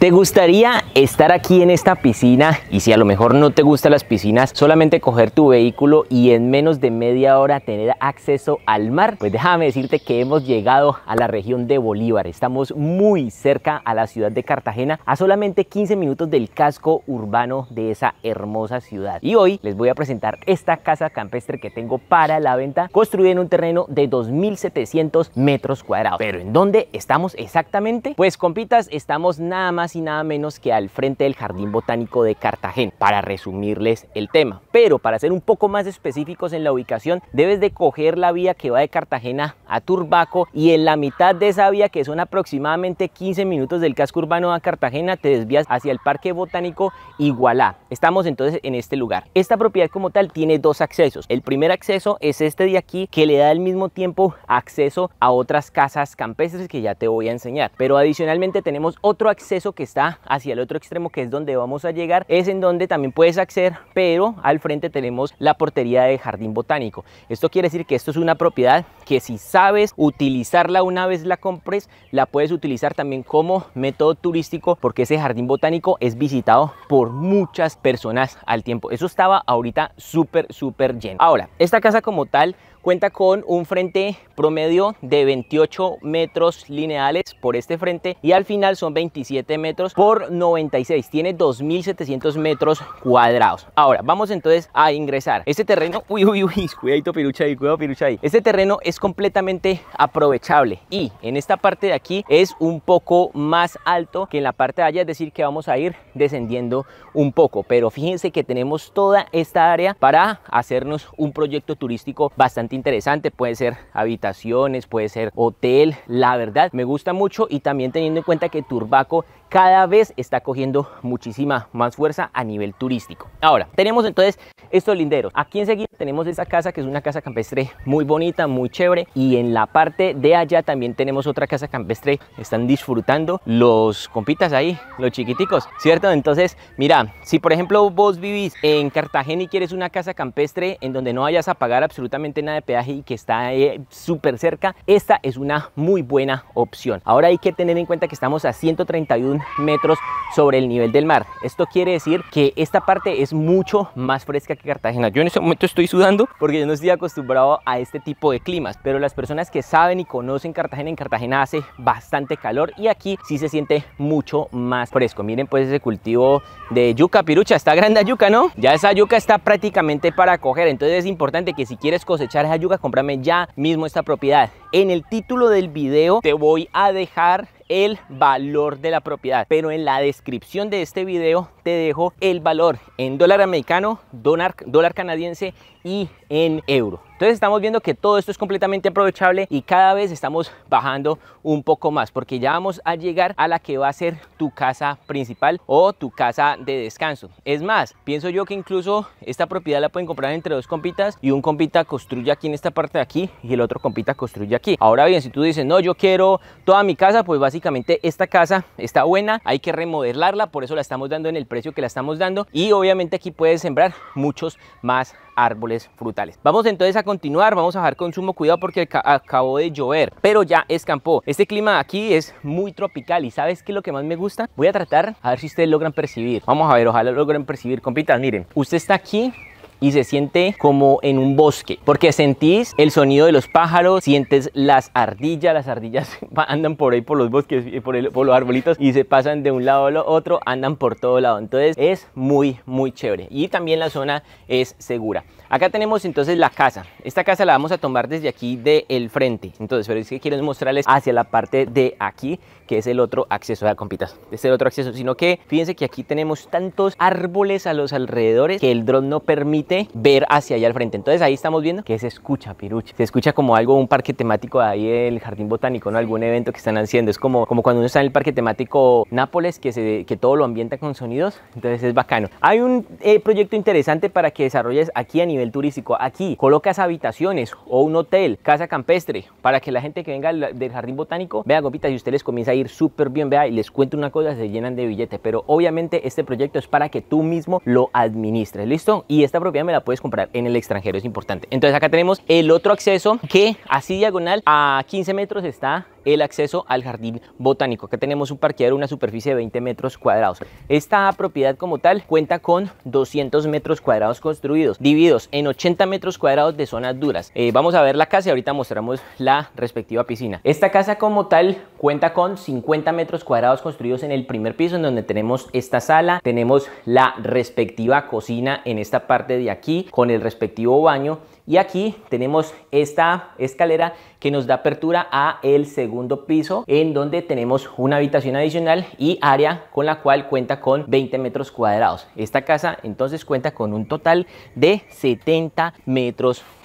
¿Te gustaría estar aquí en esta piscina? Y si a lo mejor no te gustan las piscinas, solamente coger tu vehículo y en menos de media hora tener acceso al mar. Pues déjame decirte que hemos llegado a la región de Bolívar. Estamos muy cerca a la ciudad de Cartagena, a solamente 15 minutos del casco urbano de esa hermosa ciudad. Y hoy les voy a presentar esta casa campestre que tengo para la venta, construida en un terreno de 2.700 metros cuadrados. Pero ¿en dónde estamos exactamente? Pues compitas, estamos nada más y nada menos que al frente del Jardín Botánico de Cartagena, para resumirles el tema. Pero para ser un poco más específicos en la ubicación, debes de coger la vía que va de Cartagena a Turbaco y en la mitad de esa vía, que son aproximadamente 15 minutos del casco urbano a Cartagena, te desvías hacia el Parque Botánico Igualá. Estamos entonces en este lugar. Esta propiedad como tal tiene dos accesos. El primer acceso es este de aquí, que le da al mismo tiempo acceso a otras casas campestres que ya te voy a enseñar. Pero adicionalmente tenemos otro acceso que está hacia el otro extremo, que es donde vamos a llegar, es en donde también puedes acceder, pero al frente tenemos la portería de jardín botánico. Esto quiere decir que esto es una propiedad que si sabes utilizarla una vez la compres, la puedes utilizar también como método turístico, porque ese jardín botánico es visitado por muchas personas al tiempo. Eso estaba ahorita súper, súper lleno. Ahora, esta casa como tal Cuenta con un frente promedio de 28 metros lineales por este frente y al final son 27 metros por 96. Tiene 2.700 metros cuadrados. Ahora, vamos entonces a ingresar. Este terreno, uy, uy, uy, cuidadito pirucha cuidado pirucha Este terreno es completamente aprovechable y en esta parte de aquí es un poco más alto que en la parte de allá, es decir, que vamos a ir descendiendo un poco. Pero fíjense que tenemos toda esta área para hacernos un proyecto turístico bastante interesante. Puede ser habitaciones, puede ser hotel. La verdad, me gusta mucho y también teniendo en cuenta que Turbaco cada vez está cogiendo muchísima más fuerza a nivel turístico. Ahora, tenemos entonces estos linderos. Aquí enseguida tenemos esta casa que es una casa campestre muy bonita, muy chévere. Y en la parte de allá también tenemos otra casa campestre. Están disfrutando los compitas ahí, los chiquiticos, ¿cierto? Entonces, mira, si por ejemplo vos vivís en Cartagena y quieres una casa campestre en donde no vayas a pagar absolutamente nada peaje y que está eh, súper cerca, esta es una muy buena opción. Ahora hay que tener en cuenta que estamos a 131 metros sobre el nivel del mar. Esto quiere decir que esta parte es mucho más fresca que Cartagena. Yo en este momento estoy sudando porque yo no estoy acostumbrado a este tipo de climas, pero las personas que saben y conocen Cartagena, en Cartagena hace bastante calor y aquí sí se siente mucho más fresco. Miren pues ese cultivo de yuca, pirucha, está grande yuca, ¿no? Ya esa yuca está prácticamente para coger, entonces es importante que si quieres cosechar ayuda a cómprame ya mismo esta propiedad. En el título del video te voy a dejar el valor de la propiedad, pero en la descripción de este video te dejo el valor en dólar americano, dólar canadiense y en euro. Entonces estamos viendo que todo esto es completamente aprovechable y cada vez estamos bajando un poco más porque ya vamos a llegar a la que va a ser tu casa principal o tu casa de descanso. Es más, pienso yo que incluso esta propiedad la pueden comprar entre dos compitas y un compita construye aquí en esta parte de aquí y el otro compita construye aquí. Ahora bien, si tú dices, no, yo quiero toda mi casa, pues básicamente esta casa está buena, hay que remodelarla, por eso la estamos dando en el precio que la estamos dando y obviamente aquí puedes sembrar muchos más árboles frutales. Vamos entonces a continuar, vamos a dejar consumo cuidado porque acabó de llover, pero ya escampó. Este clima aquí es muy tropical y ¿sabes qué es lo que más me gusta? Voy a tratar a ver si ustedes logran percibir. Vamos a ver, ojalá logren percibir. Compitas, miren, usted está aquí y se siente como en un bosque, porque sentís el sonido de los pájaros, sientes las ardillas, las ardillas andan por ahí por los bosques, eh, por, por los arbolitos y se pasan de un lado a lo otro, andan por todo lado, entonces es muy, muy chévere y también la zona es segura. Acá tenemos entonces la casa, esta casa la vamos a tomar desde aquí del frente, entonces, pero es que quiero mostrarles hacia la parte de aquí, que es el otro acceso, de compitas, es el otro acceso, sino que fíjense que aquí tenemos tantos árboles a los alrededores que el dron no permite ver hacia allá al frente. Entonces ahí estamos viendo que se escucha Piruchi, Se escucha como algo, un parque temático ahí el Jardín Botánico, ¿no? Algún evento que están haciendo. Es como, como cuando uno está en el parque temático Nápoles, que, se, que todo lo ambienta con sonidos. Entonces es bacano. Hay un eh, proyecto interesante para que desarrolles aquí a nivel turístico. Aquí colocas habitaciones o un hotel, casa campestre, para que la gente que venga del Jardín Botánico vea, Gopita y ustedes les comienza a ir súper bien, vea, y les cuento una cosa, se llenan de billetes. Pero obviamente este proyecto es para que tú mismo lo administres, ¿listo? Y esta propiedad me la puedes comprar en el extranjero, es importante. Entonces acá tenemos el otro acceso que así diagonal a 15 metros está el acceso al jardín botánico. Acá tenemos un parqueadero, una superficie de 20 metros cuadrados. Esta propiedad como tal cuenta con 200 metros cuadrados construidos, divididos en 80 metros cuadrados de zonas duras. Eh, vamos a ver la casa y ahorita mostramos la respectiva piscina. Esta casa como tal cuenta con 50 metros cuadrados construidos en el primer piso, en donde tenemos esta sala, tenemos la respectiva cocina en esta parte de aquí, con el respectivo baño y aquí tenemos esta escalera que nos da apertura a el segundo piso en donde tenemos una habitación adicional y área con la cual cuenta con 20 metros cuadrados. Esta casa entonces cuenta con un total de 70 metros cuadrados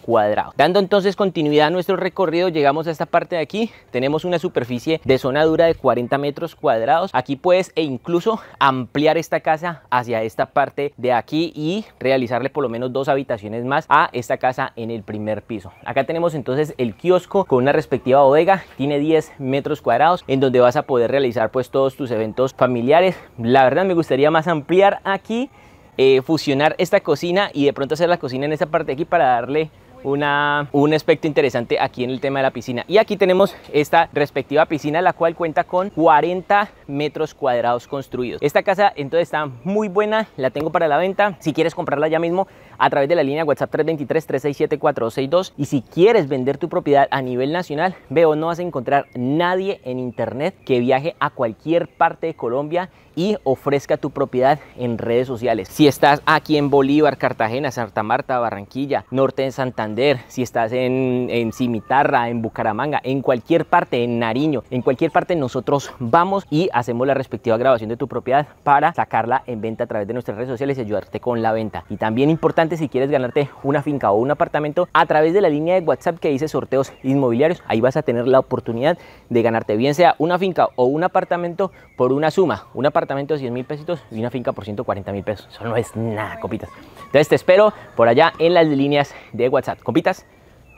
Dando entonces continuidad a nuestro recorrido, llegamos a esta parte de aquí. Tenemos una superficie de zona dura de 40 metros cuadrados. Aquí puedes e incluso ampliar esta casa hacia esta parte de aquí y realizarle por lo menos dos habitaciones más a esta casa en el primer piso. Acá tenemos entonces el kiosco con una respectiva bodega. Tiene 10 metros cuadrados en donde vas a poder realizar pues todos tus eventos familiares. La verdad me gustaría más ampliar aquí. Eh, fusionar esta cocina y de pronto hacer la cocina en esta parte de aquí para darle un aspecto interesante aquí en el tema de la piscina. Y aquí tenemos esta respectiva piscina, la cual cuenta con 40 metros cuadrados construidos. Esta casa entonces está muy buena, la tengo para la venta. Si quieres comprarla ya mismo, a través de la línea WhatsApp 323 367 462 y si quieres vender tu propiedad a nivel nacional, veo no vas a encontrar nadie en internet que viaje a cualquier parte de Colombia y ofrezca tu propiedad en redes sociales. Si estás aquí en Bolívar, Cartagena, Santa Marta, Barranquilla, Norte de Santander, si estás en, en Cimitarra, en Bucaramanga, en cualquier parte, en Nariño, en cualquier parte nosotros vamos y hacemos la respectiva grabación de tu propiedad para sacarla en venta a través de nuestras redes sociales y ayudarte con la venta. Y también importante si quieres ganarte una finca o un apartamento a través de la línea de WhatsApp que dice sorteos inmobiliarios. Ahí vas a tener la oportunidad de ganarte bien sea una finca o un apartamento por una suma. Un apartamento de 100 mil pesitos y una finca por 140 mil pesos. Eso no es nada, compitas Entonces te espero por allá en las líneas de WhatsApp. compitas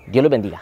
Dios los bendiga.